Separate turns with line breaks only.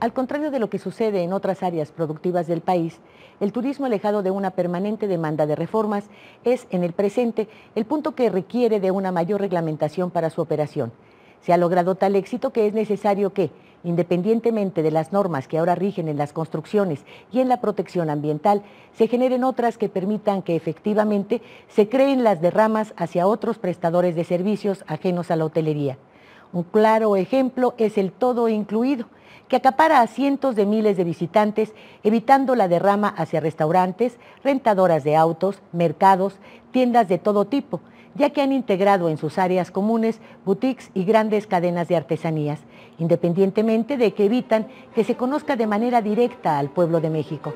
Al contrario de lo que sucede en otras áreas productivas del país, el turismo alejado de una permanente demanda de reformas es, en el presente, el punto que requiere de una mayor reglamentación para su operación. Se ha logrado tal éxito que es necesario que, independientemente de las normas que ahora rigen en las construcciones y en la protección ambiental, se generen otras que permitan que efectivamente se creen las derramas hacia otros prestadores de servicios ajenos a la hotelería. Un claro ejemplo es el todo incluido, que acapara a cientos de miles de visitantes, evitando la derrama hacia restaurantes, rentadoras de autos, mercados, tiendas de todo tipo, ya que han integrado en sus áreas comunes boutiques y grandes cadenas de artesanías, independientemente de que evitan que se conozca de manera directa al pueblo de México.